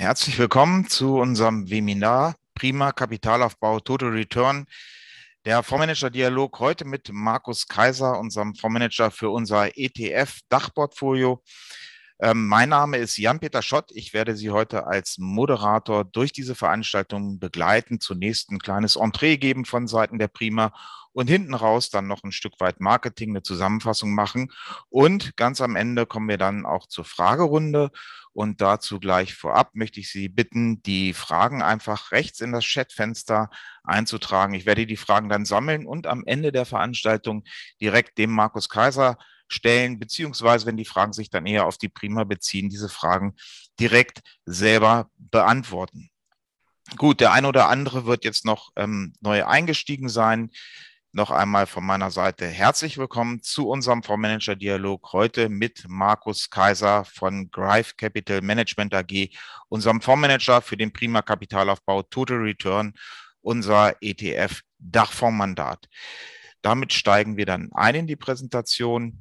Herzlich willkommen zu unserem Webinar Prima Kapitalaufbau Total Return. Der Fondsmanager Dialog heute mit Markus Kaiser, unserem Fondsmanager für unser ETF Dachportfolio. Ähm, mein Name ist Jan-Peter Schott. Ich werde Sie heute als Moderator durch diese Veranstaltung begleiten. Zunächst ein kleines Entree geben von Seiten der Prima und hinten raus dann noch ein Stück weit Marketing, eine Zusammenfassung machen. Und ganz am Ende kommen wir dann auch zur Fragerunde. Und dazu gleich vorab möchte ich Sie bitten, die Fragen einfach rechts in das Chatfenster einzutragen. Ich werde die Fragen dann sammeln und am Ende der Veranstaltung direkt dem Markus Kaiser stellen, beziehungsweise wenn die Fragen sich dann eher auf die Prima beziehen, diese Fragen direkt selber beantworten. Gut, der eine oder andere wird jetzt noch ähm, neu eingestiegen sein noch einmal von meiner Seite herzlich willkommen zu unserem Fondsmanager Dialog heute mit Markus Kaiser von Greif Capital Management AG, unserem Fondsmanager für den Prima Kapitalaufbau Total Return, unser ETF Dachfondsmandat. Damit steigen wir dann ein in die Präsentation.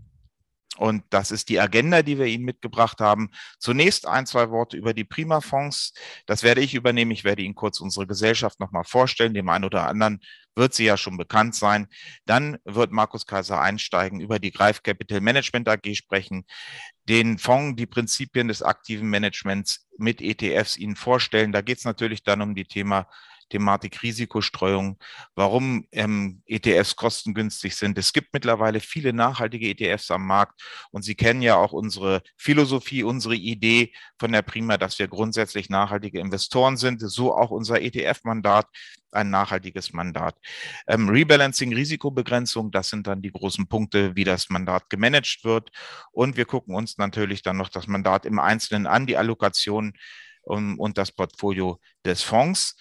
Und das ist die Agenda, die wir Ihnen mitgebracht haben. Zunächst ein, zwei Worte über die Prima-Fonds. Das werde ich übernehmen. Ich werde Ihnen kurz unsere Gesellschaft nochmal vorstellen. Dem einen oder anderen wird sie ja schon bekannt sein. Dann wird Markus Kaiser einsteigen, über die Greif Capital Management AG sprechen, den Fonds, die Prinzipien des aktiven Managements mit ETFs Ihnen vorstellen. Da geht es natürlich dann um die Thema Thematik Risikostreuung, warum ähm, ETFs kostengünstig sind. Es gibt mittlerweile viele nachhaltige ETFs am Markt und Sie kennen ja auch unsere Philosophie, unsere Idee von der Prima, dass wir grundsätzlich nachhaltige Investoren sind. So auch unser ETF-Mandat, ein nachhaltiges Mandat. Ähm, Rebalancing, Risikobegrenzung, das sind dann die großen Punkte, wie das Mandat gemanagt wird. Und wir gucken uns natürlich dann noch das Mandat im Einzelnen an, die Allokation ähm, und das Portfolio des Fonds.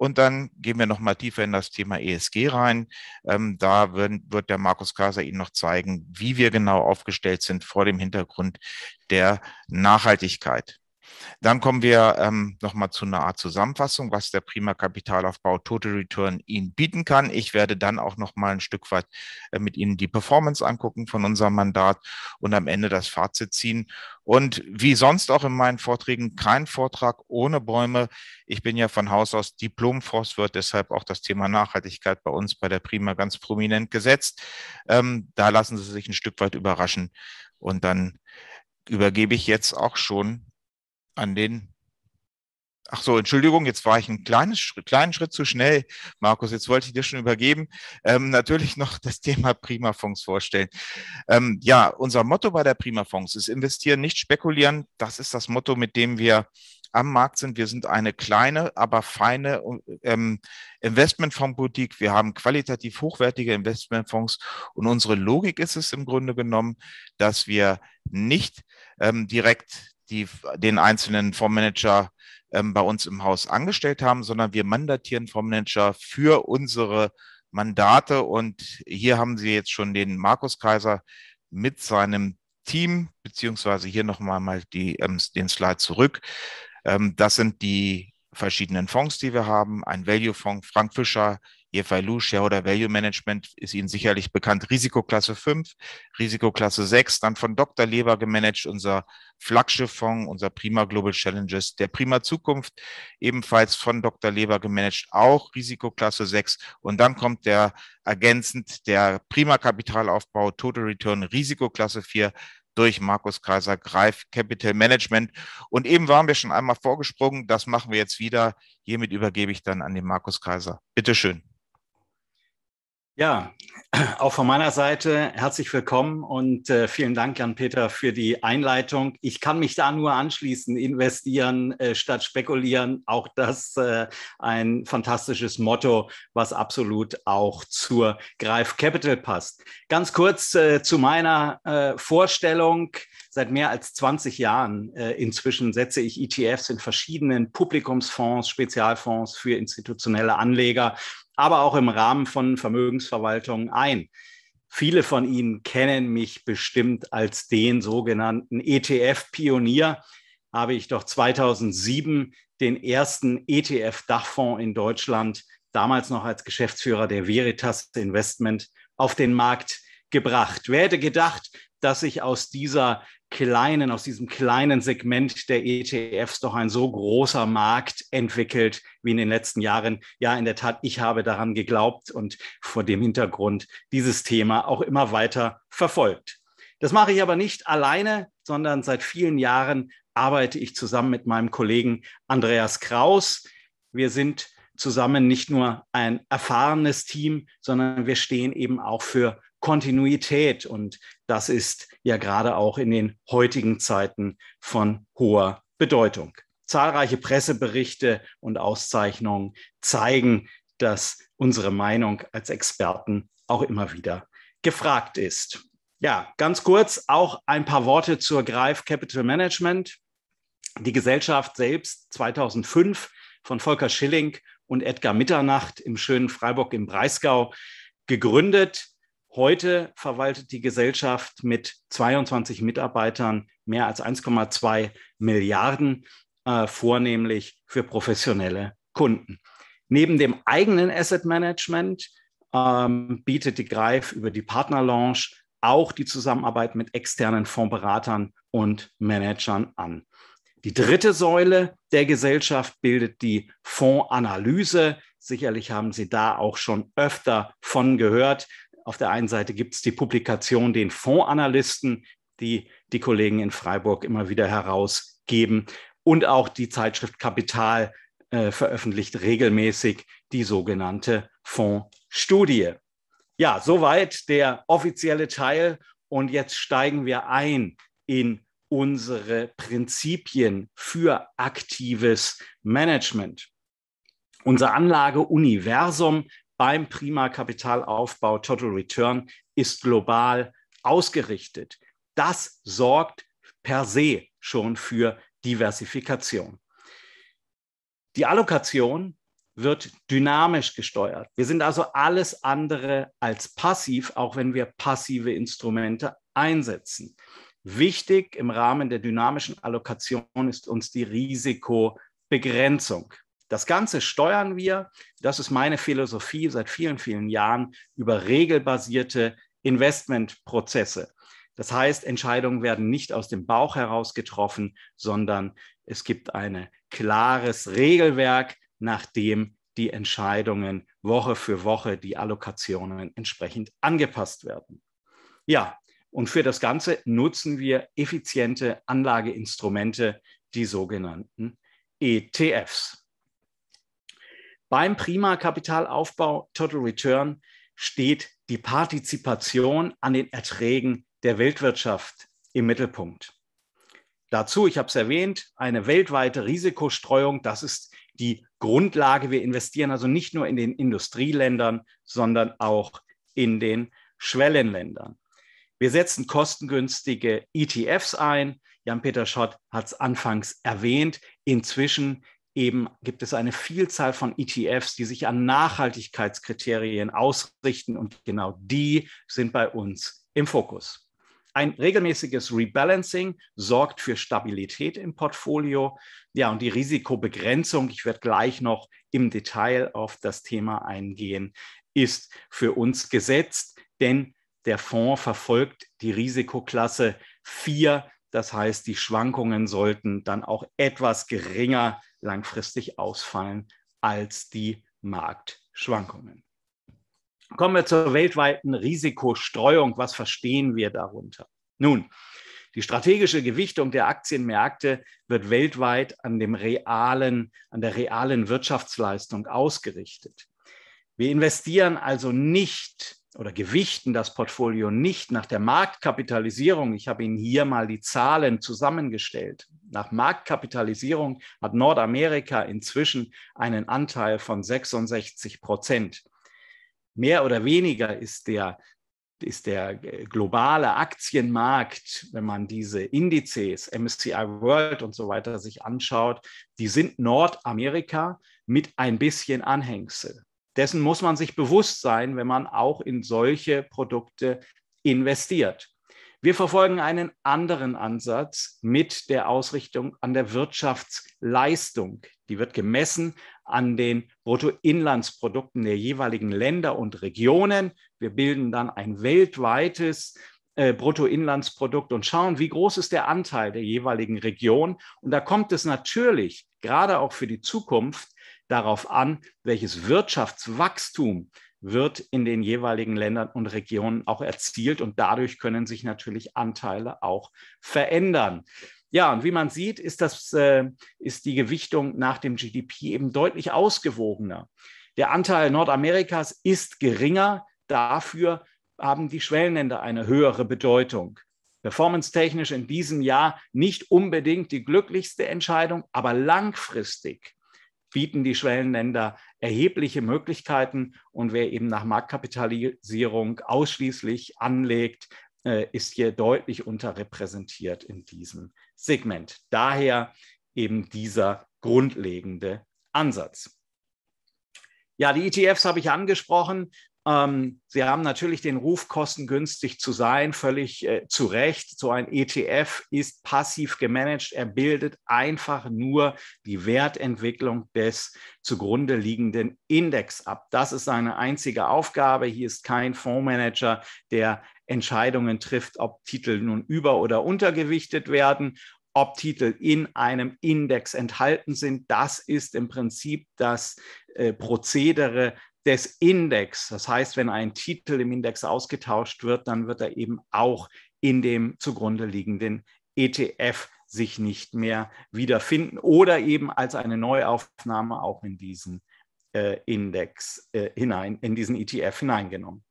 Und dann gehen wir nochmal tiefer in das Thema ESG rein. Ähm, da wird, wird der Markus Kaser Ihnen noch zeigen, wie wir genau aufgestellt sind vor dem Hintergrund der Nachhaltigkeit. Dann kommen wir ähm, nochmal zu einer Art Zusammenfassung, was der prima Kapitalaufbau Total Return Ihnen bieten kann. Ich werde dann auch nochmal ein Stück weit äh, mit Ihnen die Performance angucken von unserem Mandat und am Ende das Fazit ziehen. Und wie sonst auch in meinen Vorträgen, kein Vortrag ohne Bäume. Ich bin ja von Haus aus Diplom-Forstwirt, deshalb auch das Thema Nachhaltigkeit bei uns bei der Prima ganz prominent gesetzt. Ähm, da lassen Sie sich ein Stück weit überraschen. Und dann übergebe ich jetzt auch schon an den Ach so, Entschuldigung, jetzt war ich einen kleinen Schritt, kleinen Schritt zu schnell, Markus. Jetzt wollte ich dir schon übergeben. Ähm, natürlich noch das Thema Primafonds vorstellen. Ähm, ja, unser Motto bei der Primafonds ist investieren, nicht spekulieren. Das ist das Motto, mit dem wir am Markt sind. Wir sind eine kleine, aber feine ähm, Investmentfondsboutique. Wir haben qualitativ hochwertige Investmentfonds. Und unsere Logik ist es im Grunde genommen, dass wir nicht ähm, direkt die den einzelnen Fondsmanager ähm, bei uns im Haus angestellt haben, sondern wir mandatieren Fondsmanager für unsere Mandate. Und hier haben Sie jetzt schon den Markus Kaiser mit seinem Team, beziehungsweise hier nochmal mal die, ähm, den Slide zurück. Ähm, das sind die verschiedenen Fonds, die wir haben. Ein Value-Fonds, Frank Fischer, Ihr Value Shareholder Value Management ist Ihnen sicherlich bekannt. Risikoklasse 5, Risikoklasse 6, dann von Dr. Leber gemanagt, unser Flaggschiff-Fonds, unser Prima Global Challenges, der Prima Zukunft, ebenfalls von Dr. Leber gemanagt, auch Risikoklasse 6. Und dann kommt der ergänzend der Prima Kapitalaufbau, Total Return, Risikoklasse 4, durch Markus Kaiser Greif Capital Management. Und eben waren wir schon einmal vorgesprungen. Das machen wir jetzt wieder. Hiermit übergebe ich dann an den Markus Kaiser. Bitteschön. Ja, auch von meiner Seite herzlich willkommen und äh, vielen Dank, Jan-Peter, für die Einleitung. Ich kann mich da nur anschließen, investieren äh, statt spekulieren. Auch das äh, ein fantastisches Motto, was absolut auch zur Greif Capital passt. Ganz kurz äh, zu meiner äh, Vorstellung. Seit mehr als 20 Jahren äh, inzwischen setze ich ETFs in verschiedenen Publikumsfonds, Spezialfonds für institutionelle Anleger aber auch im Rahmen von Vermögensverwaltung ein. Viele von Ihnen kennen mich bestimmt als den sogenannten ETF-Pionier. Habe ich doch 2007 den ersten ETF-Dachfonds in Deutschland, damals noch als Geschäftsführer der Veritas Investment, auf den Markt gebracht. Wer hätte gedacht, dass sich aus dieser kleinen, aus diesem kleinen Segment der ETFs doch ein so großer Markt entwickelt wie in den letzten Jahren. Ja, in der Tat, ich habe daran geglaubt und vor dem Hintergrund dieses Thema auch immer weiter verfolgt. Das mache ich aber nicht alleine, sondern seit vielen Jahren arbeite ich zusammen mit meinem Kollegen Andreas Kraus. Wir sind zusammen nicht nur ein erfahrenes Team, sondern wir stehen eben auch für Kontinuität und das ist ja gerade auch in den heutigen Zeiten von hoher Bedeutung. Zahlreiche Presseberichte und Auszeichnungen zeigen, dass unsere Meinung als Experten auch immer wieder gefragt ist. Ja, ganz kurz auch ein paar Worte zur Greif Capital Management. Die Gesellschaft selbst 2005 von Volker Schilling und Edgar Mitternacht im schönen Freiburg im Breisgau gegründet. Heute verwaltet die Gesellschaft mit 22 Mitarbeitern mehr als 1,2 Milliarden, äh, vornehmlich für professionelle Kunden. Neben dem eigenen Asset Management ähm, bietet die Greif über die Partner Lounge auch die Zusammenarbeit mit externen Fondsberatern und Managern an. Die dritte Säule der Gesellschaft bildet die Fondsanalyse. Sicherlich haben Sie da auch schon öfter von gehört. Auf der einen Seite gibt es die Publikation den Fondsanalysten, die die Kollegen in Freiburg immer wieder herausgeben und auch die Zeitschrift Kapital äh, veröffentlicht regelmäßig die sogenannte Fondsstudie. Ja, soweit der offizielle Teil und jetzt steigen wir ein in unsere Prinzipien für aktives Management. Unser Anlageuniversum beim Prima-Kapitalaufbau Total Return ist global ausgerichtet. Das sorgt per se schon für Diversifikation. Die Allokation wird dynamisch gesteuert. Wir sind also alles andere als passiv, auch wenn wir passive Instrumente einsetzen. Wichtig im Rahmen der dynamischen Allokation ist uns die Risikobegrenzung. Das Ganze steuern wir, das ist meine Philosophie seit vielen, vielen Jahren, über regelbasierte Investmentprozesse. Das heißt, Entscheidungen werden nicht aus dem Bauch heraus getroffen, sondern es gibt ein klares Regelwerk, nach dem die Entscheidungen Woche für Woche, die Allokationen entsprechend angepasst werden. Ja, und für das Ganze nutzen wir effiziente Anlageinstrumente, die sogenannten ETFs. Beim Prima Kapitalaufbau Total Return steht die Partizipation an den Erträgen der Weltwirtschaft im Mittelpunkt. Dazu, ich habe es erwähnt, eine weltweite Risikostreuung, das ist die Grundlage. Wir investieren also nicht nur in den Industrieländern, sondern auch in den Schwellenländern. Wir setzen kostengünstige ETFs ein. Jan-Peter Schott hat es anfangs erwähnt. Inzwischen eben gibt es eine Vielzahl von ETFs, die sich an Nachhaltigkeitskriterien ausrichten und genau die sind bei uns im Fokus. Ein regelmäßiges Rebalancing sorgt für Stabilität im Portfolio. Ja, und die Risikobegrenzung, ich werde gleich noch im Detail auf das Thema eingehen, ist für uns gesetzt, denn der Fonds verfolgt die Risikoklasse 4. Das heißt, die Schwankungen sollten dann auch etwas geringer langfristig ausfallen als die Marktschwankungen. Kommen wir zur weltweiten Risikostreuung. Was verstehen wir darunter? Nun, die strategische Gewichtung der Aktienmärkte wird weltweit an, dem realen, an der realen Wirtschaftsleistung ausgerichtet. Wir investieren also nicht oder gewichten das Portfolio nicht nach der Marktkapitalisierung. Ich habe Ihnen hier mal die Zahlen zusammengestellt. Nach Marktkapitalisierung hat Nordamerika inzwischen einen Anteil von 66 Prozent. Mehr oder weniger ist der, ist der äh, globale Aktienmarkt, wenn man diese Indizes, MSCI World und so weiter sich anschaut, die sind Nordamerika mit ein bisschen Anhängsel dessen muss man sich bewusst sein, wenn man auch in solche Produkte investiert. Wir verfolgen einen anderen Ansatz mit der Ausrichtung an der Wirtschaftsleistung. Die wird gemessen an den Bruttoinlandsprodukten der jeweiligen Länder und Regionen. Wir bilden dann ein weltweites äh, Bruttoinlandsprodukt und schauen, wie groß ist der Anteil der jeweiligen Region. Und da kommt es natürlich, gerade auch für die Zukunft, darauf an, welches Wirtschaftswachstum wird in den jeweiligen Ländern und Regionen auch erzielt und dadurch können sich natürlich Anteile auch verändern. Ja, und wie man sieht, ist, das, äh, ist die Gewichtung nach dem GDP eben deutlich ausgewogener. Der Anteil Nordamerikas ist geringer, dafür haben die Schwellenländer eine höhere Bedeutung. Performance-technisch in diesem Jahr nicht unbedingt die glücklichste Entscheidung, aber langfristig bieten die Schwellenländer erhebliche Möglichkeiten. Und wer eben nach Marktkapitalisierung ausschließlich anlegt, äh, ist hier deutlich unterrepräsentiert in diesem Segment. Daher eben dieser grundlegende Ansatz. Ja, die ETFs habe ich angesprochen. Ähm, sie haben natürlich den Ruf, kostengünstig zu sein, völlig äh, zu Recht. So ein ETF ist passiv gemanagt. Er bildet einfach nur die Wertentwicklung des zugrunde liegenden Index ab. Das ist seine einzige Aufgabe. Hier ist kein Fondsmanager, der Entscheidungen trifft, ob Titel nun über- oder untergewichtet werden ob Titel in einem Index enthalten sind. Das ist im Prinzip das äh, Prozedere des Index. Das heißt, wenn ein Titel im Index ausgetauscht wird, dann wird er eben auch in dem zugrunde liegenden ETF sich nicht mehr wiederfinden oder eben als eine Neuaufnahme auch in diesen äh, Index äh, hinein, in diesen ETF hineingenommen.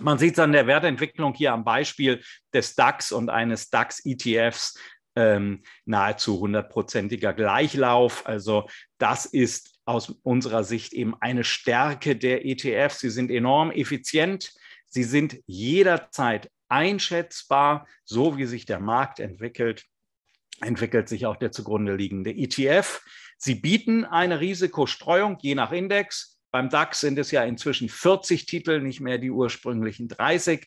Man sieht es an der Wertentwicklung hier am Beispiel des DAX und eines DAX-ETFs ähm, nahezu hundertprozentiger Gleichlauf. Also das ist aus unserer Sicht eben eine Stärke der ETF. Sie sind enorm effizient. Sie sind jederzeit einschätzbar, so wie sich der Markt entwickelt entwickelt sich auch der zugrunde liegende ETF. Sie bieten eine Risikostreuung je nach Index. Beim DAX sind es ja inzwischen 40 Titel, nicht mehr die ursprünglichen 30.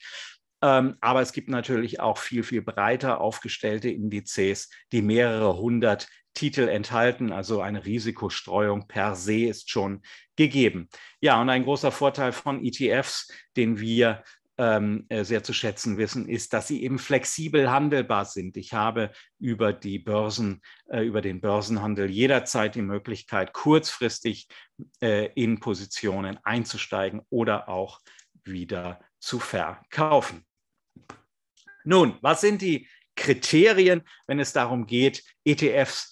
Ähm, aber es gibt natürlich auch viel, viel breiter aufgestellte Indizes, die mehrere hundert Titel enthalten. Also eine Risikostreuung per se ist schon gegeben. Ja, und ein großer Vorteil von ETFs, den wir ähm, äh, sehr zu schätzen wissen, ist, dass sie eben flexibel handelbar sind. Ich habe über die Börsen, äh, über den Börsenhandel jederzeit die Möglichkeit, kurzfristig äh, in Positionen einzusteigen oder auch wieder zu verkaufen. Nun, was sind die Kriterien, wenn es darum geht, ETFs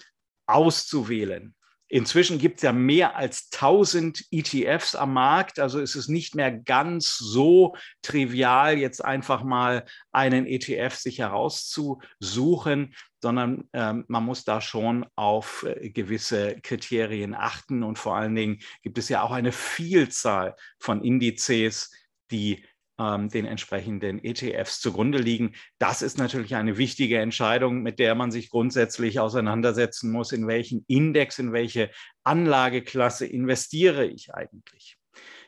auszuwählen. Inzwischen gibt es ja mehr als 1000 ETFs am Markt, also ist es nicht mehr ganz so trivial, jetzt einfach mal einen ETF sich herauszusuchen, sondern ähm, man muss da schon auf äh, gewisse Kriterien achten und vor allen Dingen gibt es ja auch eine Vielzahl von Indizes, die ähm, den entsprechenden ETFs zugrunde liegen. Das ist natürlich eine wichtige Entscheidung, mit der man sich grundsätzlich auseinandersetzen muss, in welchen Index, in welche Anlageklasse investiere ich eigentlich.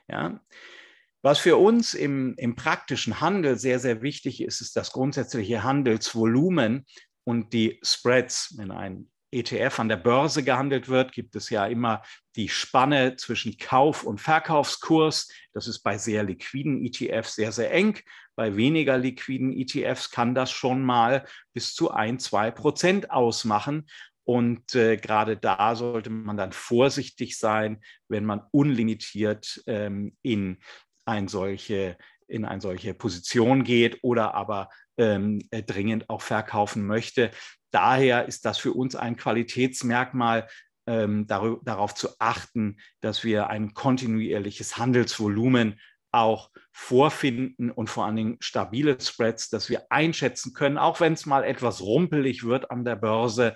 Ja. Was für uns im, im praktischen Handel sehr, sehr wichtig ist, ist das grundsätzliche Handelsvolumen und die Spreads, in einem ETF an der Börse gehandelt wird, gibt es ja immer die Spanne zwischen Kauf- und Verkaufskurs. Das ist bei sehr liquiden ETFs sehr, sehr eng. Bei weniger liquiden ETFs kann das schon mal bis zu ein, zwei Prozent ausmachen. Und äh, gerade da sollte man dann vorsichtig sein, wenn man unlimitiert ähm, in, ein solche, in eine solche Position geht oder aber ähm, äh, dringend auch verkaufen möchte daher ist das für uns ein Qualitätsmerkmal, ähm, darüber, darauf zu achten, dass wir ein kontinuierliches Handelsvolumen auch vorfinden und vor allen Dingen stabile Spreads, dass wir einschätzen können, auch wenn es mal etwas rumpelig wird an der Börse,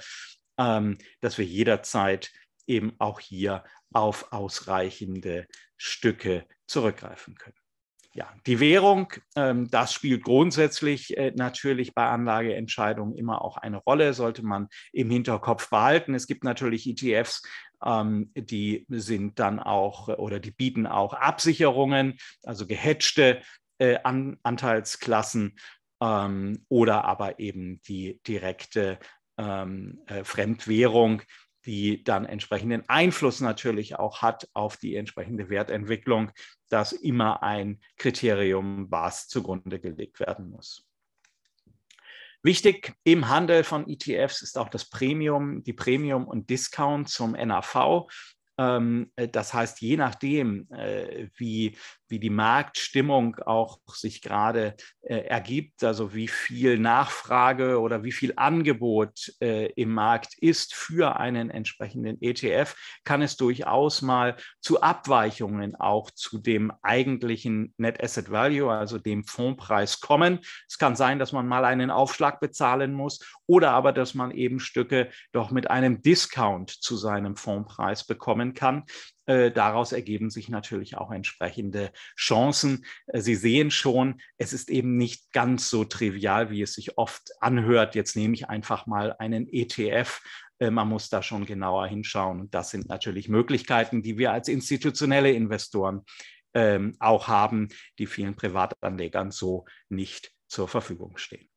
ähm, dass wir jederzeit eben auch hier auf ausreichende Stücke zurückgreifen können ja, die Währung, ähm, das spielt grundsätzlich äh, natürlich bei Anlageentscheidungen immer auch eine Rolle, sollte man im Hinterkopf behalten. Es gibt natürlich ETFs, ähm, die sind dann auch äh, oder die bieten auch Absicherungen, also gehatchte äh, An Anteilsklassen ähm, oder aber eben die direkte ähm, äh, Fremdwährung die dann entsprechenden Einfluss natürlich auch hat auf die entsprechende Wertentwicklung das immer ein Kriterium was zugrunde gelegt werden muss. Wichtig im Handel von ETFs ist auch das Premium, die Premium und Discount zum NAV. Ähm, äh, das heißt, je nachdem, äh, wie wie die Marktstimmung auch sich gerade äh, ergibt, also wie viel Nachfrage oder wie viel Angebot äh, im Markt ist für einen entsprechenden ETF, kann es durchaus mal zu Abweichungen auch zu dem eigentlichen Net Asset Value, also dem Fondspreis kommen. Es kann sein, dass man mal einen Aufschlag bezahlen muss oder aber, dass man eben Stücke doch mit einem Discount zu seinem Fondspreis bekommen kann. Äh, daraus ergeben sich natürlich auch entsprechende Chancen. Äh, Sie sehen schon, es ist eben nicht ganz so trivial, wie es sich oft anhört. Jetzt nehme ich einfach mal einen ETF äh, man muss da schon genauer hinschauen. das sind natürlich Möglichkeiten, die wir als institutionelle Investoren ähm, auch haben, die vielen Privatanlegern so nicht zur Verfügung stehen.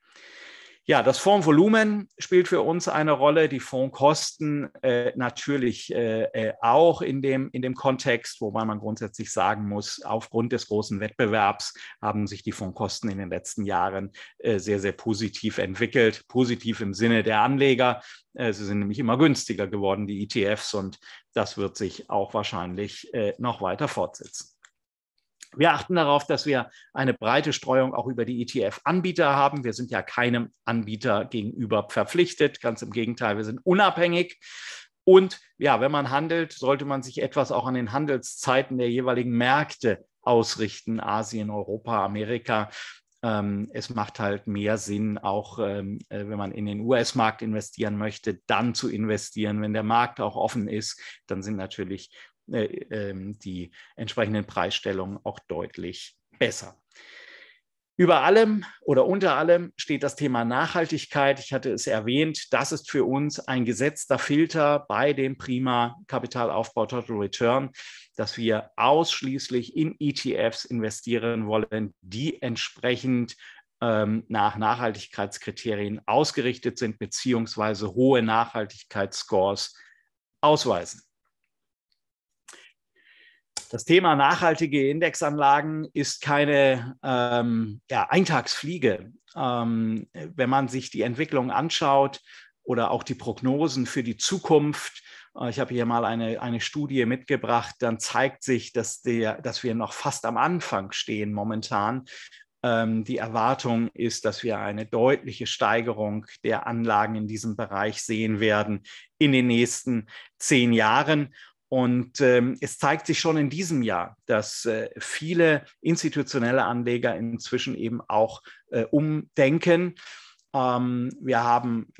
Ja, das Fondsvolumen spielt für uns eine Rolle, die Fondskosten äh, natürlich äh, äh, auch in dem, in dem Kontext, wobei man grundsätzlich sagen muss, aufgrund des großen Wettbewerbs haben sich die Fondskosten in den letzten Jahren äh, sehr, sehr positiv entwickelt. Positiv im Sinne der Anleger. Äh, sie sind nämlich immer günstiger geworden, die ETFs, und das wird sich auch wahrscheinlich äh, noch weiter fortsetzen. Wir achten darauf, dass wir eine breite Streuung auch über die ETF-Anbieter haben. Wir sind ja keinem Anbieter gegenüber verpflichtet. Ganz im Gegenteil, wir sind unabhängig. Und ja, wenn man handelt, sollte man sich etwas auch an den Handelszeiten der jeweiligen Märkte ausrichten. Asien, Europa, Amerika. Ähm, es macht halt mehr Sinn, auch ähm, äh, wenn man in den US-Markt investieren möchte, dann zu investieren. Wenn der Markt auch offen ist, dann sind natürlich äh, ähm, die entsprechenden Preisstellungen auch deutlich besser. Über allem oder unter allem steht das Thema Nachhaltigkeit. Ich hatte es erwähnt, das ist für uns ein gesetzter Filter bei dem Prima Kapitalaufbau Total Return, dass wir ausschließlich in ETFs investieren wollen, die entsprechend ähm, nach Nachhaltigkeitskriterien ausgerichtet sind, beziehungsweise hohe Nachhaltigkeitsscores ausweisen. Das Thema nachhaltige Indexanlagen ist keine ähm, ja, Eintagsfliege. Ähm, wenn man sich die Entwicklung anschaut oder auch die Prognosen für die Zukunft, äh, ich habe hier mal eine, eine Studie mitgebracht, dann zeigt sich, dass, der, dass wir noch fast am Anfang stehen momentan. Ähm, die Erwartung ist, dass wir eine deutliche Steigerung der Anlagen in diesem Bereich sehen werden in den nächsten zehn Jahren. Und ähm, es zeigt sich schon in diesem Jahr, dass äh, viele institutionelle Anleger inzwischen eben auch äh, umdenken. Ähm, wir haben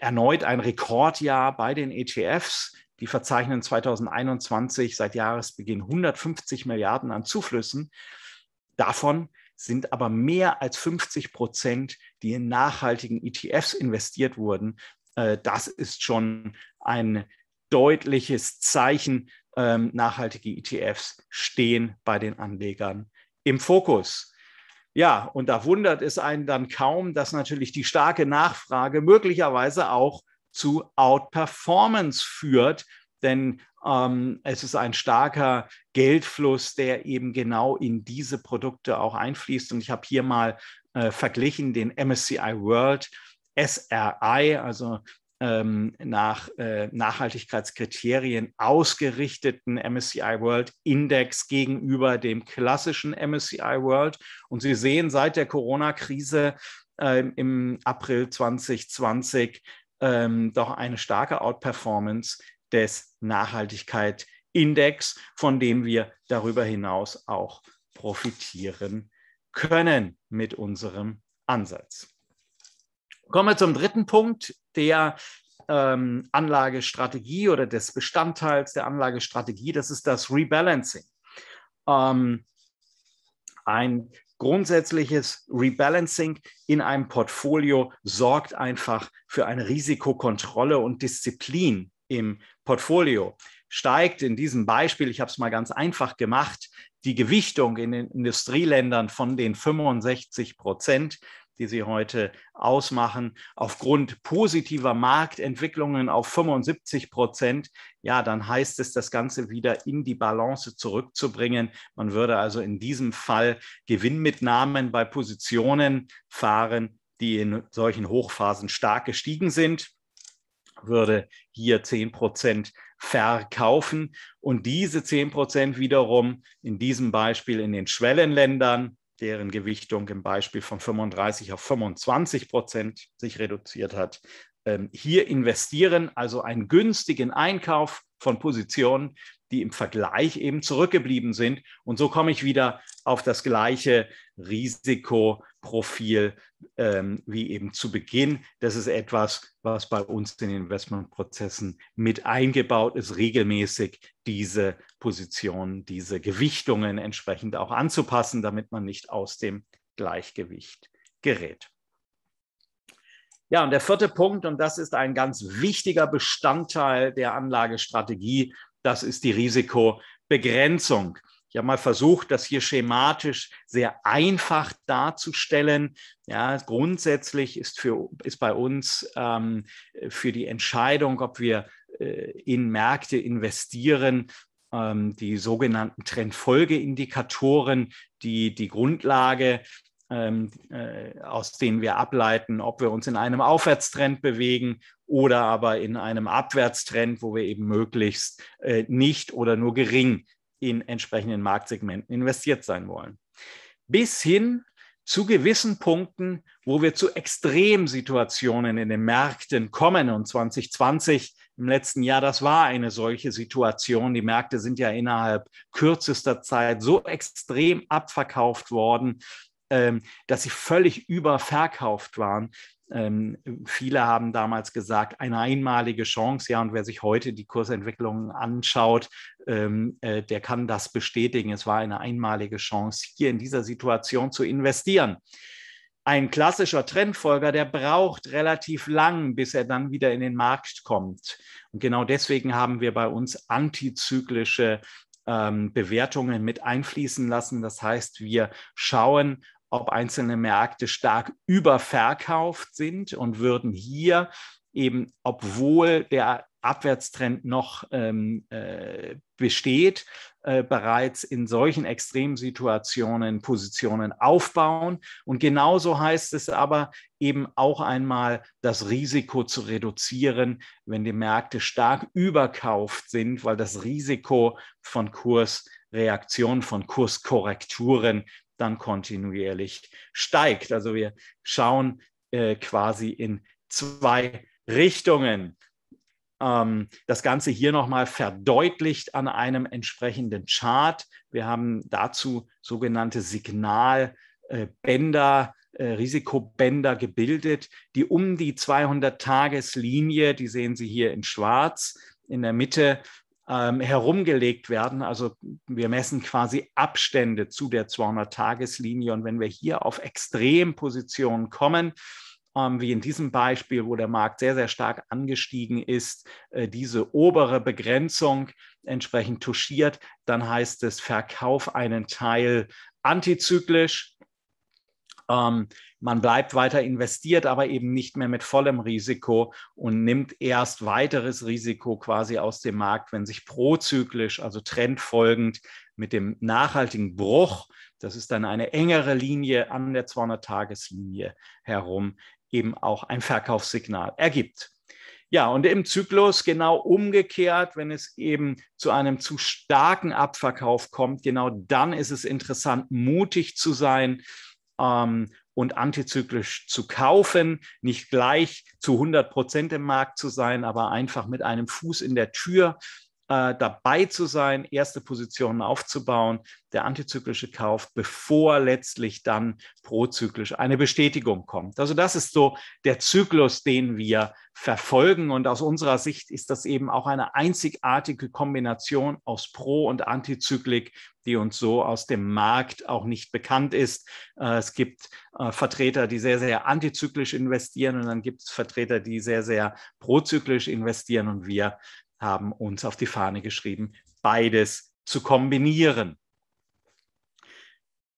erneut ein Rekordjahr bei den ETFs. Die verzeichnen 2021 seit Jahresbeginn 150 Milliarden an Zuflüssen. Davon sind aber mehr als 50 Prozent, die in nachhaltigen ETFs investiert wurden. Äh, das ist schon ein deutliches Zeichen, ähm, nachhaltige ETFs stehen bei den Anlegern im Fokus. Ja, und da wundert es einen dann kaum, dass natürlich die starke Nachfrage möglicherweise auch zu Outperformance führt, denn ähm, es ist ein starker Geldfluss, der eben genau in diese Produkte auch einfließt. Und ich habe hier mal äh, verglichen den MSCI World SRI, also ähm, nach äh, Nachhaltigkeitskriterien ausgerichteten MSCI World Index gegenüber dem klassischen MSCI World. Und Sie sehen seit der Corona-Krise äh, im April 2020 ähm, doch eine starke Outperformance des Nachhaltigkeit-Index, von dem wir darüber hinaus auch profitieren können mit unserem Ansatz. Kommen wir zum dritten Punkt, der ähm, Anlagestrategie oder des Bestandteils der Anlagestrategie. Das ist das Rebalancing. Ähm, ein grundsätzliches Rebalancing in einem Portfolio sorgt einfach für eine Risikokontrolle und Disziplin im Portfolio. Steigt in diesem Beispiel, ich habe es mal ganz einfach gemacht, die Gewichtung in den Industrieländern von den 65 Prozent die sie heute ausmachen, aufgrund positiver Marktentwicklungen auf 75 Prozent, ja, dann heißt es, das Ganze wieder in die Balance zurückzubringen. Man würde also in diesem Fall Gewinnmitnahmen bei Positionen fahren, die in solchen Hochphasen stark gestiegen sind, würde hier 10 Prozent verkaufen und diese 10 Prozent wiederum in diesem Beispiel in den Schwellenländern deren Gewichtung im Beispiel von 35 auf 25 Prozent sich reduziert hat. Ähm, hier investieren, also einen günstigen Einkauf von Positionen, die im Vergleich eben zurückgeblieben sind. Und so komme ich wieder auf das gleiche Risikoprofil ähm, wie eben zu Beginn. Das ist etwas, was bei uns in den Investmentprozessen mit eingebaut ist, regelmäßig diese Positionen, diese Gewichtungen entsprechend auch anzupassen, damit man nicht aus dem Gleichgewicht gerät. Ja, und der vierte Punkt, und das ist ein ganz wichtiger Bestandteil der Anlagestrategie, das ist die Risikobegrenzung. Ich habe mal versucht, das hier schematisch sehr einfach darzustellen. Ja, grundsätzlich ist, für, ist bei uns ähm, für die Entscheidung, ob wir äh, in Märkte investieren, ähm, die sogenannten Trendfolgeindikatoren, die die Grundlage ähm, äh, aus denen wir ableiten, ob wir uns in einem Aufwärtstrend bewegen oder aber in einem Abwärtstrend, wo wir eben möglichst äh, nicht oder nur gering in entsprechenden Marktsegmenten investiert sein wollen. Bis hin zu gewissen Punkten, wo wir zu Extremsituationen in den Märkten kommen. Und 2020 im letzten Jahr, das war eine solche Situation. Die Märkte sind ja innerhalb kürzester Zeit so extrem abverkauft worden, ähm, dass sie völlig überverkauft waren, ähm, viele haben damals gesagt, eine einmalige Chance, ja, und wer sich heute die Kursentwicklungen anschaut, ähm, äh, der kann das bestätigen. Es war eine einmalige Chance, hier in dieser Situation zu investieren. Ein klassischer Trendfolger, der braucht relativ lang, bis er dann wieder in den Markt kommt. Und genau deswegen haben wir bei uns antizyklische ähm, Bewertungen mit einfließen lassen. Das heißt, wir schauen, ob einzelne Märkte stark überverkauft sind und würden hier eben, obwohl der Abwärtstrend noch ähm, äh, besteht, äh, bereits in solchen Extremsituationen Positionen aufbauen. Und genauso heißt es aber eben auch einmal, das Risiko zu reduzieren, wenn die Märkte stark überkauft sind, weil das Risiko von Kursreaktionen, von Kurskorrekturen dann kontinuierlich steigt. Also wir schauen äh, quasi in zwei Richtungen. Ähm, das Ganze hier nochmal verdeutlicht an einem entsprechenden Chart. Wir haben dazu sogenannte Signalbänder, äh, äh, Risikobänder gebildet, die um die 200-Tages-Linie, die sehen Sie hier in schwarz, in der Mitte ähm, herumgelegt werden. Also wir messen quasi Abstände zu der 200-Tageslinie. Und wenn wir hier auf Extrempositionen kommen, ähm, wie in diesem Beispiel, wo der Markt sehr, sehr stark angestiegen ist, äh, diese obere Begrenzung entsprechend touchiert, dann heißt es, verkauf einen Teil antizyklisch ähm, man bleibt weiter investiert, aber eben nicht mehr mit vollem Risiko und nimmt erst weiteres Risiko quasi aus dem Markt, wenn sich prozyklisch, also trendfolgend mit dem nachhaltigen Bruch, das ist dann eine engere Linie an der 200-Tages-Linie herum, eben auch ein Verkaufssignal ergibt. Ja, und im Zyklus genau umgekehrt, wenn es eben zu einem zu starken Abverkauf kommt, genau dann ist es interessant, mutig zu sein, ähm, und antizyklisch zu kaufen, nicht gleich zu 100 Prozent im Markt zu sein, aber einfach mit einem Fuß in der Tür äh, dabei zu sein, erste Positionen aufzubauen, der antizyklische Kauf, bevor letztlich dann prozyklisch eine Bestätigung kommt. Also das ist so der Zyklus, den wir verfolgen. Und aus unserer Sicht ist das eben auch eine einzigartige Kombination aus Pro- und Antizyklik, die uns so aus dem Markt auch nicht bekannt ist. Äh, es gibt äh, Vertreter, die sehr, sehr antizyklisch investieren und dann gibt es Vertreter, die sehr, sehr prozyklisch investieren. Und wir haben uns auf die Fahne geschrieben, beides zu kombinieren.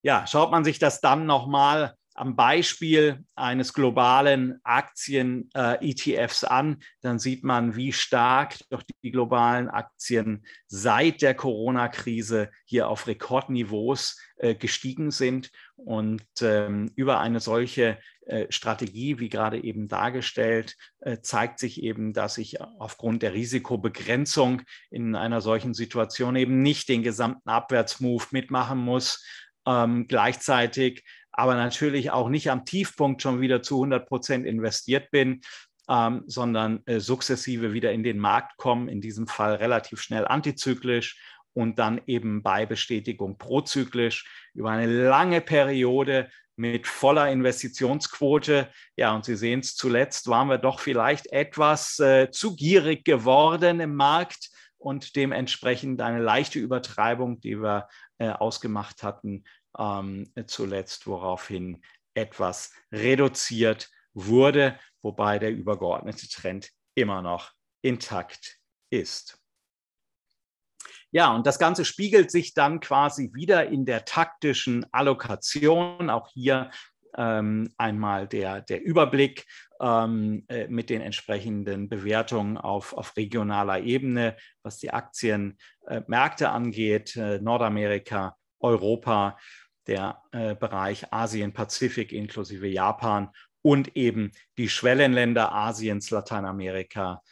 Ja, schaut man sich das dann nochmal am Beispiel eines globalen Aktien-ETFs äh, e an, dann sieht man, wie stark doch die globalen Aktien seit der Corona-Krise hier auf Rekordniveaus äh, gestiegen sind. Und ähm, über eine solche äh, Strategie, wie gerade eben dargestellt, äh, zeigt sich eben, dass ich aufgrund der Risikobegrenzung in einer solchen Situation eben nicht den gesamten Abwärtsmove mitmachen muss, ähm, gleichzeitig aber natürlich auch nicht am Tiefpunkt schon wieder zu 100 Prozent investiert bin, ähm, sondern äh, sukzessive wieder in den Markt kommen, in diesem Fall relativ schnell antizyklisch und dann eben bei Bestätigung prozyklisch über eine lange Periode mit voller Investitionsquote. Ja, und Sie sehen es zuletzt, waren wir doch vielleicht etwas äh, zu gierig geworden im Markt und dementsprechend eine leichte Übertreibung, die wir äh, ausgemacht hatten, ähm, zuletzt, woraufhin etwas reduziert wurde, wobei der übergeordnete Trend immer noch intakt ist. Ja, und das Ganze spiegelt sich dann quasi wieder in der taktischen Allokation. Auch hier ähm, einmal der, der Überblick ähm, äh, mit den entsprechenden Bewertungen auf, auf regionaler Ebene, was die Aktienmärkte äh, angeht, äh, Nordamerika, Europa, der äh, Bereich Asien, Pazifik inklusive Japan und eben die Schwellenländer Asiens, Lateinamerika,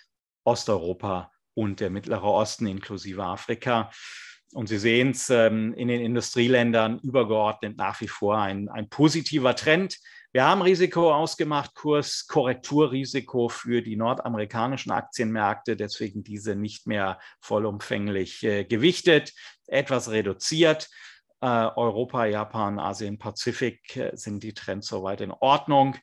Osteuropa und der Mittlere Osten inklusive Afrika. Und Sie sehen es ähm, in den Industrieländern übergeordnet nach wie vor ein, ein positiver Trend. Wir haben Risiko ausgemacht, Kurskorrekturrisiko für die nordamerikanischen Aktienmärkte, deswegen diese nicht mehr vollumfänglich äh, gewichtet, etwas reduziert. Äh, Europa, Japan, Asien, Pazifik äh, sind die Trends soweit in Ordnung.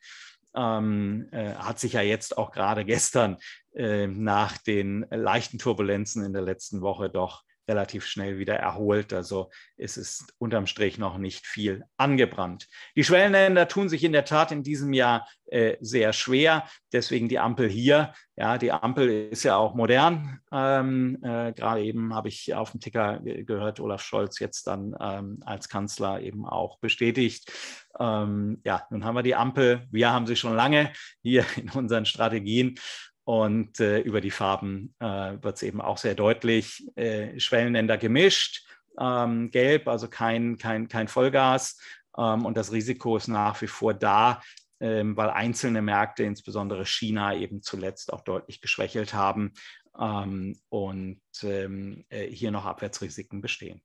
Ähm, äh, hat sich ja jetzt auch gerade gestern äh, nach den äh, leichten Turbulenzen in der letzten Woche doch relativ schnell wieder erholt. Also es ist unterm Strich noch nicht viel angebrannt. Die Schwellenländer tun sich in der Tat in diesem Jahr äh, sehr schwer. Deswegen die Ampel hier. Ja, die Ampel ist ja auch modern. Ähm, äh, Gerade eben habe ich auf dem Ticker gehört, Olaf Scholz jetzt dann ähm, als Kanzler eben auch bestätigt. Ähm, ja, nun haben wir die Ampel. Wir haben sie schon lange hier in unseren Strategien. Und äh, über die Farben äh, wird es eben auch sehr deutlich. Äh, Schwellenländer gemischt, ähm, gelb, also kein, kein, kein Vollgas. Ähm, und das Risiko ist nach wie vor da, ähm, weil einzelne Märkte, insbesondere China, eben zuletzt auch deutlich geschwächelt haben ähm, und ähm, äh, hier noch Abwärtsrisiken bestehen.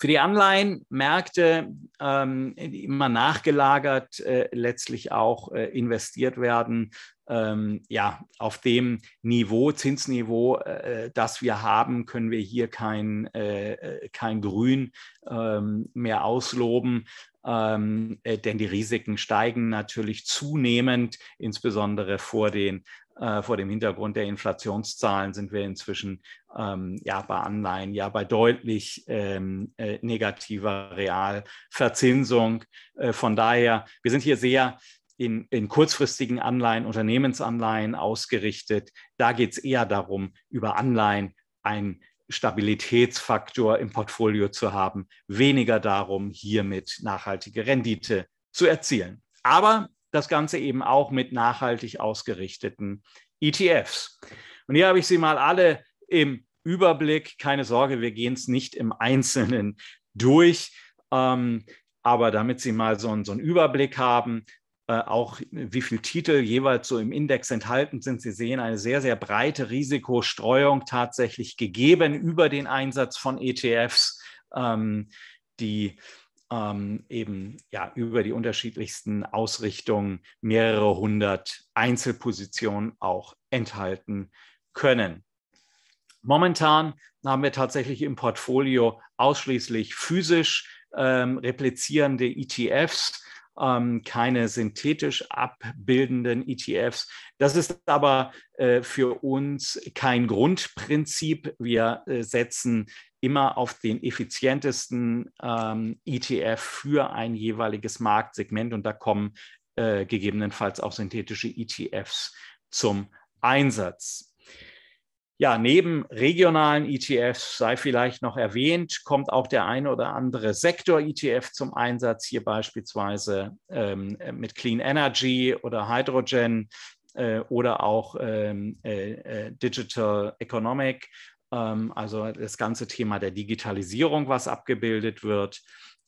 Für die Anleihenmärkte, ähm, die immer nachgelagert äh, letztlich auch äh, investiert werden, ähm, ja, auf dem Niveau, Zinsniveau, äh, äh, das wir haben, können wir hier kein, äh, äh, kein Grün ähm, mehr ausloben. Ähm, äh, denn die Risiken steigen natürlich zunehmend, insbesondere vor den äh, vor dem Hintergrund der Inflationszahlen sind wir inzwischen ähm, ja bei Anleihen, ja bei deutlich ähm, äh, negativer Realverzinsung. Äh, von daher, wir sind hier sehr in, in kurzfristigen Anleihen, Unternehmensanleihen ausgerichtet. Da geht es eher darum, über Anleihen einen Stabilitätsfaktor im Portfolio zu haben, weniger darum, hiermit nachhaltige Rendite zu erzielen. Aber das Ganze eben auch mit nachhaltig ausgerichteten ETFs. Und hier habe ich sie mal alle im Überblick. Keine Sorge, wir gehen es nicht im Einzelnen durch. Ähm, aber damit Sie mal so einen, so einen Überblick haben, äh, auch wie viele Titel jeweils so im Index enthalten sind. Sie sehen eine sehr, sehr breite Risikostreuung tatsächlich gegeben über den Einsatz von ETFs, ähm, die ähm, eben ja, über die unterschiedlichsten Ausrichtungen mehrere hundert Einzelpositionen auch enthalten können. Momentan haben wir tatsächlich im Portfolio ausschließlich physisch ähm, replizierende ETFs, ähm, keine synthetisch abbildenden ETFs. Das ist aber äh, für uns kein Grundprinzip. Wir äh, setzen immer auf den effizientesten ähm, ETF für ein jeweiliges Marktsegment und da kommen äh, gegebenenfalls auch synthetische ETFs zum Einsatz. Ja, neben regionalen ETFs sei vielleicht noch erwähnt, kommt auch der eine oder andere Sektor-ETF zum Einsatz, hier beispielsweise ähm, mit Clean Energy oder Hydrogen äh, oder auch ähm, äh, äh Digital Economic, ähm, also das ganze Thema der Digitalisierung, was abgebildet wird.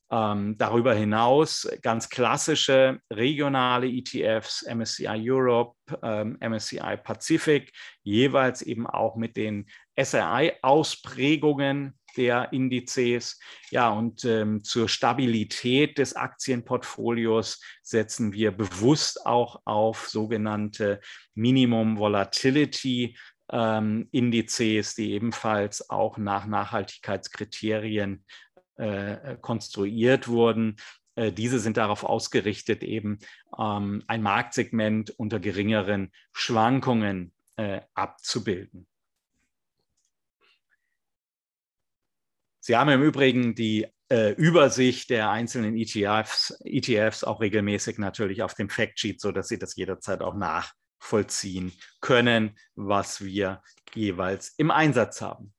Ähm, darüber hinaus ganz klassische regionale ETFs, MSCI Europe, ähm, MSCI Pacific, jeweils eben auch mit den SRI-Ausprägungen der Indizes. Ja, und ähm, zur Stabilität des Aktienportfolios setzen wir bewusst auch auf sogenannte Minimum Volatility. Ähm, Indizes, die ebenfalls auch nach Nachhaltigkeitskriterien äh, äh, konstruiert wurden, äh, diese sind darauf ausgerichtet, eben ähm, ein Marktsegment unter geringeren Schwankungen äh, abzubilden. Sie haben im Übrigen die äh, Übersicht der einzelnen ETFs, ETFs auch regelmäßig natürlich auf dem Factsheet, sodass Sie das jederzeit auch nachvollziehen können, was wir jeweils im Einsatz haben.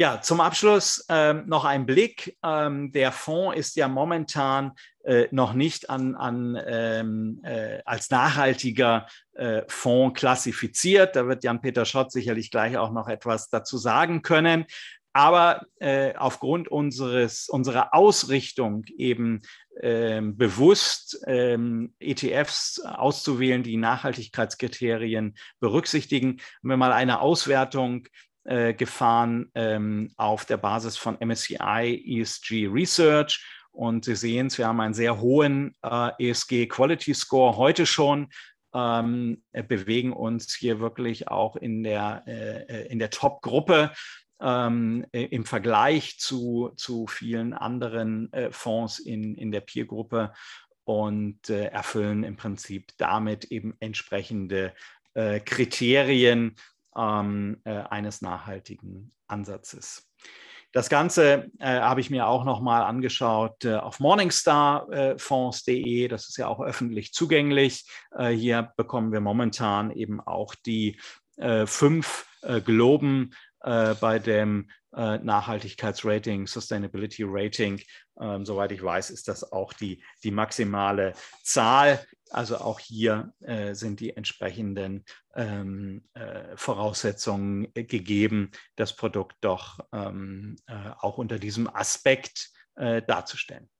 Ja, zum Abschluss ähm, noch ein Blick. Ähm, der Fonds ist ja momentan äh, noch nicht an, an, ähm, äh, als nachhaltiger äh, Fonds klassifiziert. Da wird Jan-Peter Schott sicherlich gleich auch noch etwas dazu sagen können. Aber äh, aufgrund unseres, unserer Ausrichtung eben ähm, bewusst ähm, ETFs auszuwählen, die Nachhaltigkeitskriterien berücksichtigen, haben wir mal eine Auswertung äh, gefahren ähm, auf der Basis von MSCI ESG Research. Und Sie sehen es, wir haben einen sehr hohen äh, ESG Quality Score heute schon, ähm, äh, bewegen uns hier wirklich auch in der, äh, äh der Top-Gruppe. Ähm, im Vergleich zu, zu vielen anderen äh, Fonds in, in der Peer-Gruppe und äh, erfüllen im Prinzip damit eben entsprechende äh, Kriterien, ähm, äh, eines nachhaltigen Ansatzes. Das Ganze äh, habe ich mir auch nochmal angeschaut äh, auf morningstarfonds.de. Äh, das ist ja auch öffentlich zugänglich. Äh, hier bekommen wir momentan eben auch die äh, fünf äh, Globen bei dem äh, Nachhaltigkeitsrating, Sustainability Rating. Ähm, soweit ich weiß, ist das auch die, die maximale Zahl. Also auch hier äh, sind die entsprechenden ähm, äh, Voraussetzungen gegeben, das Produkt doch ähm, äh, auch unter diesem Aspekt äh, darzustellen.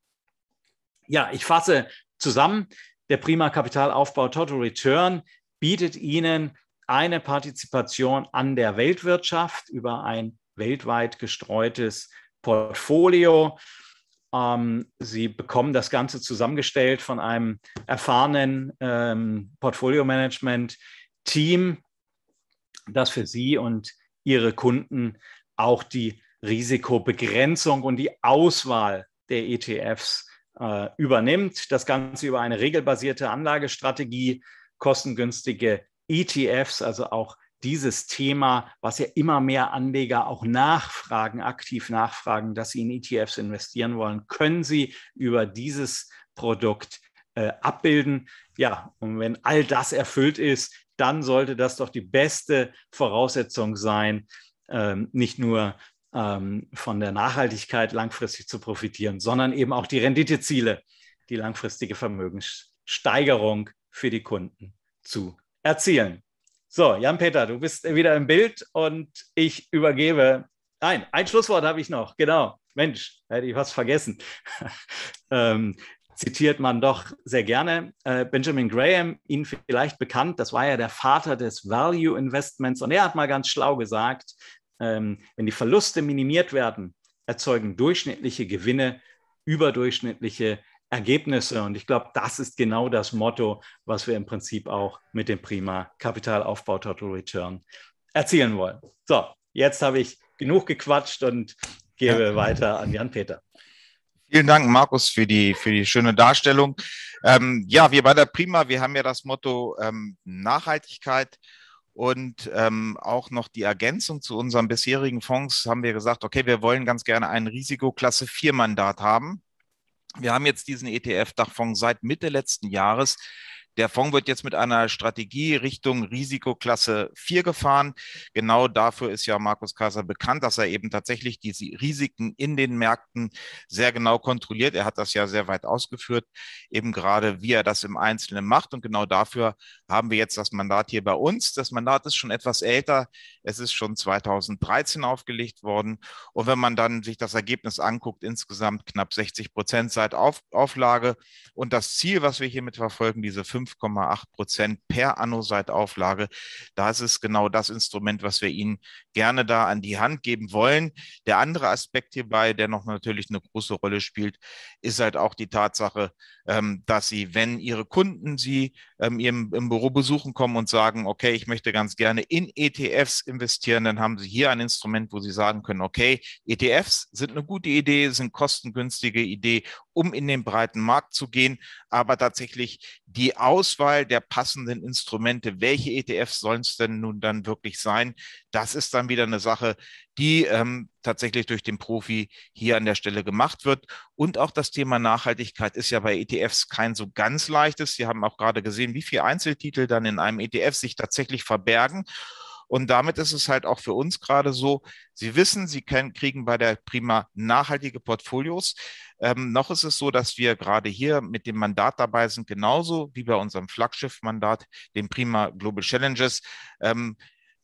Ja, ich fasse zusammen. Der Prima Kapitalaufbau Total Return bietet Ihnen eine Partizipation an der Weltwirtschaft über ein weltweit gestreutes Portfolio. Ähm, Sie bekommen das Ganze zusammengestellt von einem erfahrenen ähm, Portfolio-Management-Team, das für Sie und Ihre Kunden auch die Risikobegrenzung und die Auswahl der ETFs äh, übernimmt. Das Ganze über eine regelbasierte Anlagestrategie, kostengünstige ETFs, also auch dieses Thema, was ja immer mehr Anleger auch nachfragen, aktiv nachfragen, dass sie in ETFs investieren wollen, können sie über dieses Produkt äh, abbilden. Ja, und wenn all das erfüllt ist, dann sollte das doch die beste Voraussetzung sein, ähm, nicht nur ähm, von der Nachhaltigkeit langfristig zu profitieren, sondern eben auch die Renditeziele, die langfristige Vermögenssteigerung für die Kunden zu erzielen. So, Jan-Peter, du bist wieder im Bild und ich übergebe. Nein, ein Schlusswort habe ich noch, genau. Mensch, hätte ich was vergessen. ähm, zitiert man doch sehr gerne. Äh, Benjamin Graham, Ihnen vielleicht bekannt, das war ja der Vater des Value Investments und er hat mal ganz schlau gesagt, ähm, wenn die Verluste minimiert werden, erzeugen durchschnittliche Gewinne überdurchschnittliche Ergebnisse. Und ich glaube, das ist genau das Motto, was wir im Prinzip auch mit dem Prima Kapitalaufbau Total Return erzielen wollen. So, jetzt habe ich genug gequatscht und gebe ja. weiter an Jan-Peter. Vielen Dank, Markus, für die, für die schöne Darstellung. Ähm, ja, wir bei der Prima, wir haben ja das Motto ähm, Nachhaltigkeit und ähm, auch noch die Ergänzung zu unseren bisherigen Fonds haben wir gesagt, okay, wir wollen ganz gerne ein Risikoklasse 4 Mandat haben. Wir haben jetzt diesen ETF-Dachfonds seit Mitte letzten Jahres der Fonds wird jetzt mit einer Strategie Richtung Risikoklasse 4 gefahren. Genau dafür ist ja Markus Kaiser bekannt, dass er eben tatsächlich die Risiken in den Märkten sehr genau kontrolliert. Er hat das ja sehr weit ausgeführt, eben gerade wie er das im Einzelnen macht. Und genau dafür haben wir jetzt das Mandat hier bei uns. Das Mandat ist schon etwas älter. Es ist schon 2013 aufgelegt worden. Und wenn man dann sich das Ergebnis anguckt, insgesamt knapp 60 Prozent seit Auflage. Und das Ziel, was wir hiermit verfolgen, diese 5 5,8 Prozent per Anno seit Auflage. Das ist genau das Instrument, was wir Ihnen gerne da an die Hand geben wollen. Der andere Aspekt hierbei, der noch natürlich eine große Rolle spielt, ist halt auch die Tatsache, ähm, dass sie, wenn ihre Kunden sie ihrem, im Büro besuchen kommen und sagen, okay, ich möchte ganz gerne in ETFs investieren, dann haben sie hier ein Instrument, wo sie sagen können, okay, ETFs sind eine gute Idee, sind kostengünstige Idee, um in den breiten Markt zu gehen, aber tatsächlich die Auswahl der passenden Instrumente, welche ETFs sollen es denn nun dann wirklich sein, das ist dann wieder eine Sache, die ähm, tatsächlich durch den Profi hier an der Stelle gemacht wird. Und auch das Thema Nachhaltigkeit ist ja bei ETFs kein so ganz leichtes. Sie haben auch gerade gesehen, wie viele Einzeltitel dann in einem ETF sich tatsächlich verbergen. Und damit ist es halt auch für uns gerade so, Sie wissen, Sie können, kriegen bei der Prima nachhaltige Portfolios. Ähm, noch ist es so, dass wir gerade hier mit dem Mandat dabei sind, genauso wie bei unserem Flaggschiff-Mandat, dem Prima Global Challenges, ähm,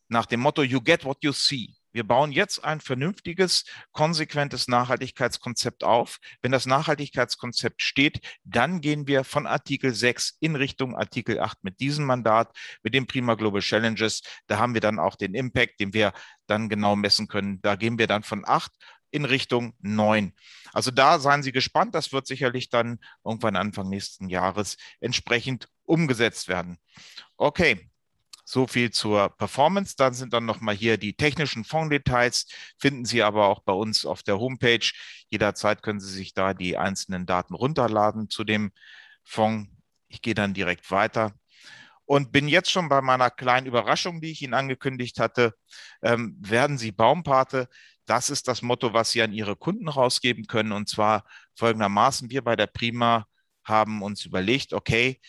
nach dem Motto, you get what you see. Wir bauen jetzt ein vernünftiges, konsequentes Nachhaltigkeitskonzept auf. Wenn das Nachhaltigkeitskonzept steht, dann gehen wir von Artikel 6 in Richtung Artikel 8 mit diesem Mandat, mit dem Prima Global Challenges. Da haben wir dann auch den Impact, den wir dann genau messen können. Da gehen wir dann von 8 in Richtung 9. Also da seien Sie gespannt. Das wird sicherlich dann irgendwann Anfang nächsten Jahres entsprechend umgesetzt werden. Okay, so viel zur Performance. Dann sind dann nochmal hier die technischen Fonddetails, finden Sie aber auch bei uns auf der Homepage. Jederzeit können Sie sich da die einzelnen Daten runterladen zu dem Fonds. Ich gehe dann direkt weiter und bin jetzt schon bei meiner kleinen Überraschung, die ich Ihnen angekündigt hatte. Ähm, werden Sie Baumpate? Das ist das Motto, was Sie an Ihre Kunden rausgeben können. Und zwar folgendermaßen, wir bei der Prima haben uns überlegt, okay,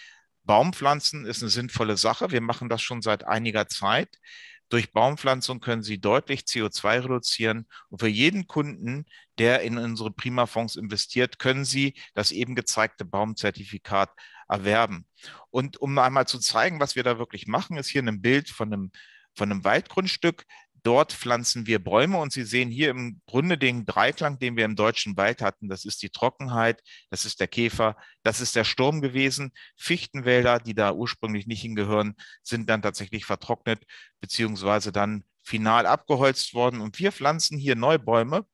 Baumpflanzen ist eine sinnvolle Sache. Wir machen das schon seit einiger Zeit. Durch Baumpflanzung können Sie deutlich CO2 reduzieren. Und für jeden Kunden, der in unsere Primafonds investiert, können Sie das eben gezeigte Baumzertifikat erwerben. Und um einmal zu zeigen, was wir da wirklich machen, ist hier ein Bild von einem, von einem Waldgrundstück. Dort pflanzen wir Bäume und Sie sehen hier im Grunde den Dreiklang, den wir im deutschen Wald hatten. Das ist die Trockenheit, das ist der Käfer, das ist der Sturm gewesen. Fichtenwälder, die da ursprünglich nicht hingehören, sind dann tatsächlich vertrocknet bzw. dann final abgeholzt worden. Und wir pflanzen hier Neubäume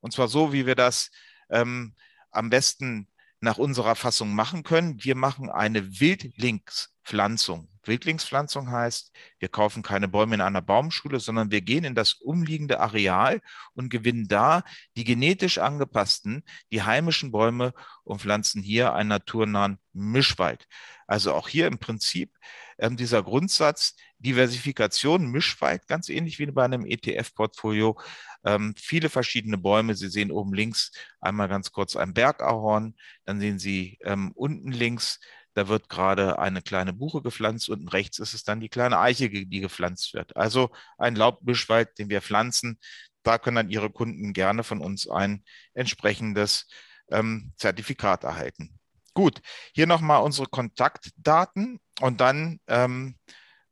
und zwar so, wie wir das ähm, am besten nach unserer Fassung machen können. Wir machen eine Wildlings Pflanzung. Wildlingspflanzung heißt, wir kaufen keine Bäume in einer Baumschule, sondern wir gehen in das umliegende Areal und gewinnen da die genetisch angepassten, die heimischen Bäume und pflanzen hier einen naturnahen Mischwald. Also auch hier im Prinzip äh, dieser Grundsatz Diversifikation, Mischwald, ganz ähnlich wie bei einem ETF-Portfolio. Ähm, viele verschiedene Bäume. Sie sehen oben links einmal ganz kurz ein Bergahorn, dann sehen Sie ähm, unten links da wird gerade eine kleine Buche gepflanzt und rechts ist es dann die kleine Eiche, die gepflanzt wird. Also ein Laubmischwald, den wir pflanzen. Da können dann Ihre Kunden gerne von uns ein entsprechendes ähm, Zertifikat erhalten. Gut, hier nochmal unsere Kontaktdaten und dann ähm,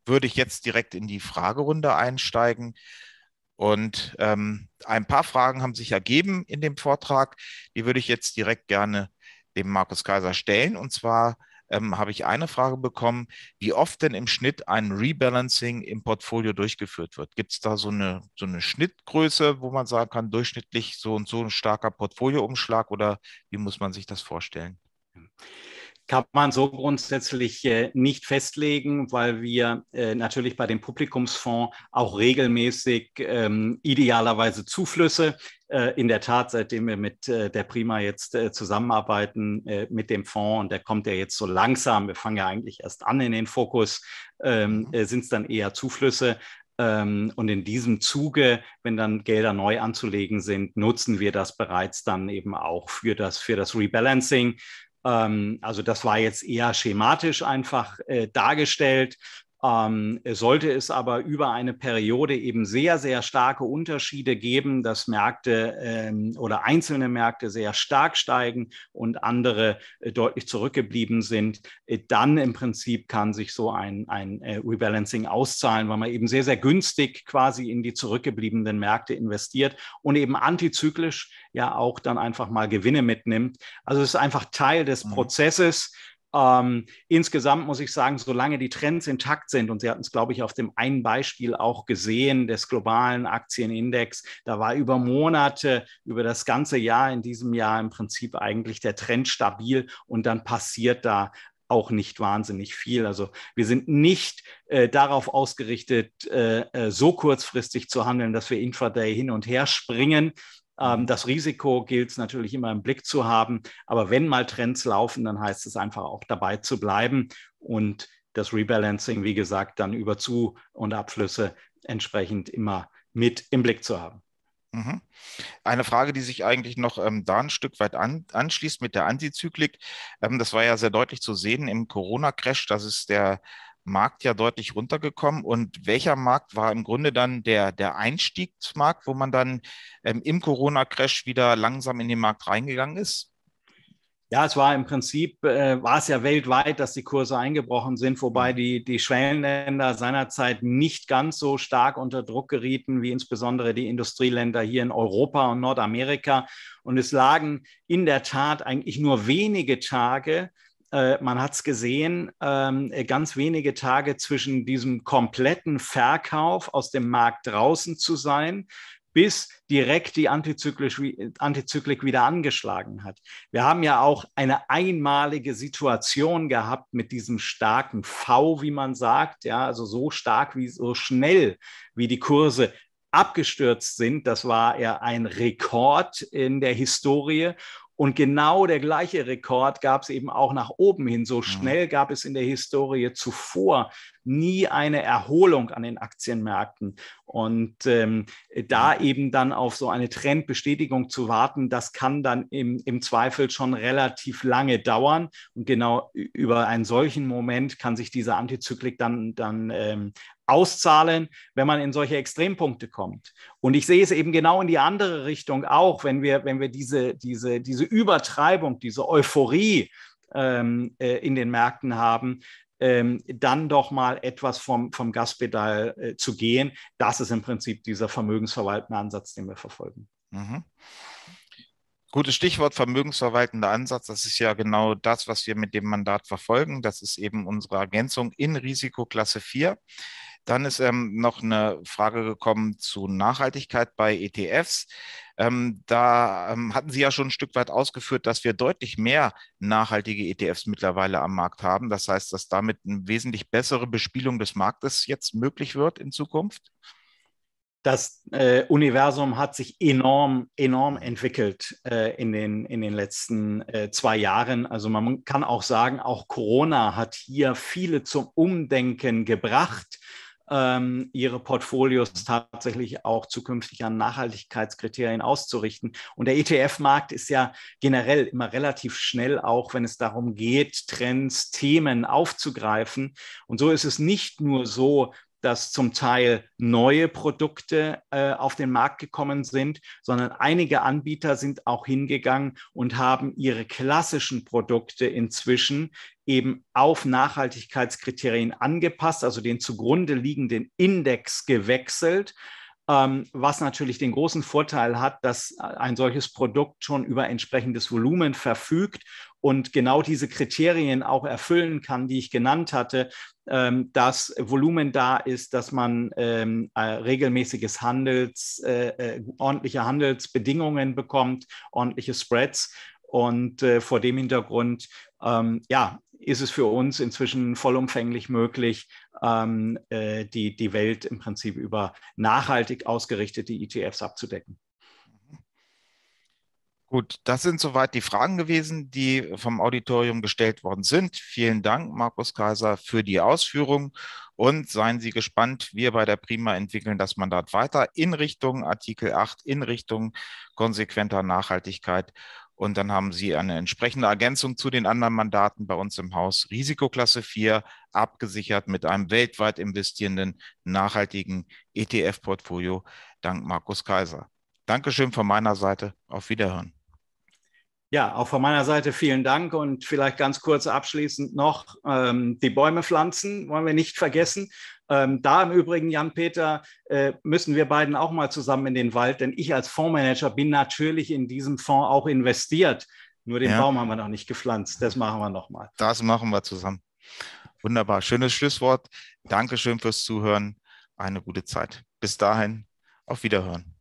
würde ich jetzt direkt in die Fragerunde einsteigen. Und ähm, ein paar Fragen haben sich ergeben in dem Vortrag. Die würde ich jetzt direkt gerne dem Markus Kaiser stellen. Und zwar ähm, habe ich eine Frage bekommen, wie oft denn im Schnitt ein Rebalancing im Portfolio durchgeführt wird. Gibt es da so eine, so eine Schnittgröße, wo man sagen kann, durchschnittlich so und so ein starker Portfolioumschlag oder wie muss man sich das vorstellen? Mhm kann man so grundsätzlich äh, nicht festlegen, weil wir äh, natürlich bei dem Publikumsfonds auch regelmäßig ähm, idealerweise Zuflüsse, äh, in der Tat, seitdem wir mit der Prima jetzt zusammenarbeiten, mit dem Fonds, und der kommt ja jetzt so langsam, wir fangen ja eigentlich erst an in den Fokus, ähm, mhm. sind es dann eher Zuflüsse, ähm, und in diesem Zuge, wenn dann Gelder neu anzulegen sind, nutzen wir das bereits dann eben auch für das, für das Rebalancing. Ähm, also das war jetzt eher schematisch einfach äh, dargestellt. Ähm, sollte es aber über eine Periode eben sehr, sehr starke Unterschiede geben, dass Märkte ähm, oder einzelne Märkte sehr stark steigen und andere äh, deutlich zurückgeblieben sind, äh, dann im Prinzip kann sich so ein, ein äh, Rebalancing auszahlen, weil man eben sehr, sehr günstig quasi in die zurückgebliebenen Märkte investiert und eben antizyklisch ja auch dann einfach mal Gewinne mitnimmt. Also es ist einfach Teil des mhm. Prozesses. Ähm, insgesamt muss ich sagen, solange die Trends intakt sind, und Sie hatten es, glaube ich, auf dem einen Beispiel auch gesehen, des globalen Aktienindex, da war über Monate, über das ganze Jahr in diesem Jahr im Prinzip eigentlich der Trend stabil und dann passiert da auch nicht wahnsinnig viel. Also wir sind nicht äh, darauf ausgerichtet, äh, äh so kurzfristig zu handeln, dass wir intraday hin und her springen, ähm, mhm. das Risiko gilt es natürlich immer im Blick zu haben. Aber wenn mal Trends laufen, dann heißt es einfach auch dabei zu bleiben und das Rebalancing, wie gesagt, dann über Zu- und Abflüsse entsprechend immer mit im Blick zu haben. Mhm. Eine Frage, die sich eigentlich noch ähm, da ein Stück weit an, anschließt mit der Antizyklik. Ähm, das war ja sehr deutlich zu sehen im Corona-Crash, dass es der Markt ja deutlich runtergekommen. Und welcher Markt war im Grunde dann der, der Einstiegsmarkt, wo man dann ähm, im Corona-Crash wieder langsam in den Markt reingegangen ist? Ja, es war im Prinzip, äh, war es ja weltweit, dass die Kurse eingebrochen sind, wobei mhm. die, die Schwellenländer seinerzeit nicht ganz so stark unter Druck gerieten wie insbesondere die Industrieländer hier in Europa und Nordamerika. Und es lagen in der Tat eigentlich nur wenige Tage äh, man hat es gesehen, ähm, äh, ganz wenige Tage zwischen diesem kompletten Verkauf aus dem Markt draußen zu sein, bis direkt die Antizyklik, Antizyklik wieder angeschlagen hat. Wir haben ja auch eine einmalige Situation gehabt mit diesem starken V, wie man sagt, ja, also so stark wie so schnell wie die Kurse abgestürzt sind. Das war ja ein Rekord in der Historie. Und genau der gleiche Rekord gab es eben auch nach oben hin. So mhm. schnell gab es in der Historie zuvor nie eine Erholung an den Aktienmärkten. Und ähm, da eben dann auf so eine Trendbestätigung zu warten, das kann dann im, im Zweifel schon relativ lange dauern. Und genau über einen solchen Moment kann sich diese Antizyklik dann, dann ähm, auszahlen, wenn man in solche Extrempunkte kommt. Und ich sehe es eben genau in die andere Richtung auch, wenn wir, wenn wir diese, diese, diese Übertreibung, diese Euphorie ähm, äh, in den Märkten haben, ähm, dann doch mal etwas vom, vom Gaspedal äh, zu gehen. Das ist im Prinzip dieser vermögensverwaltende Ansatz, den wir verfolgen. Mhm. Gutes Stichwort vermögensverwaltender Ansatz. Das ist ja genau das, was wir mit dem Mandat verfolgen. Das ist eben unsere Ergänzung in Risikoklasse 4. Dann ist ähm, noch eine Frage gekommen zu Nachhaltigkeit bei ETFs. Ähm, da ähm, hatten Sie ja schon ein Stück weit ausgeführt, dass wir deutlich mehr nachhaltige ETFs mittlerweile am Markt haben. Das heißt, dass damit eine wesentlich bessere Bespielung des Marktes jetzt möglich wird in Zukunft. Das äh, Universum hat sich enorm, enorm entwickelt äh, in, den, in den letzten äh, zwei Jahren. Also man kann auch sagen, auch Corona hat hier viele zum Umdenken gebracht ähm, ihre Portfolios tatsächlich auch zukünftig an Nachhaltigkeitskriterien auszurichten. Und der ETF-Markt ist ja generell immer relativ schnell, auch wenn es darum geht, Trends, Themen aufzugreifen. Und so ist es nicht nur so, dass zum Teil neue Produkte äh, auf den Markt gekommen sind, sondern einige Anbieter sind auch hingegangen und haben ihre klassischen Produkte inzwischen eben auf Nachhaltigkeitskriterien angepasst, also den zugrunde liegenden Index gewechselt ähm, was natürlich den großen Vorteil hat, dass äh, ein solches Produkt schon über entsprechendes Volumen verfügt und genau diese Kriterien auch erfüllen kann, die ich genannt hatte, ähm, dass Volumen da ist, dass man ähm, äh, regelmäßiges Handels, äh, ordentliche Handelsbedingungen bekommt, ordentliche Spreads. Und vor dem Hintergrund, ja, ist es für uns inzwischen vollumfänglich möglich, ähm, äh, die, die Welt im Prinzip über nachhaltig ausgerichtete ETFs abzudecken. Gut, das sind soweit die Fragen gewesen, die vom Auditorium gestellt worden sind. Vielen Dank, Markus Kaiser, für die Ausführung und seien Sie gespannt. Wir bei der Prima entwickeln das Mandat weiter in Richtung Artikel 8, in Richtung konsequenter Nachhaltigkeit und dann haben Sie eine entsprechende Ergänzung zu den anderen Mandaten bei uns im Haus. Risikoklasse 4, abgesichert mit einem weltweit investierenden, nachhaltigen ETF-Portfolio dank Markus Kaiser. Dankeschön von meiner Seite. Auf Wiederhören. Ja, auch von meiner Seite vielen Dank und vielleicht ganz kurz abschließend noch ähm, die Bäume pflanzen wollen wir nicht vergessen. Ähm, da im Übrigen, Jan-Peter, äh, müssen wir beiden auch mal zusammen in den Wald, denn ich als Fondsmanager bin natürlich in diesem Fonds auch investiert. Nur den ja. Baum haben wir noch nicht gepflanzt. Das machen wir nochmal. Das machen wir zusammen. Wunderbar. Schönes Schlusswort. Dankeschön fürs Zuhören. Eine gute Zeit. Bis dahin. Auf Wiederhören.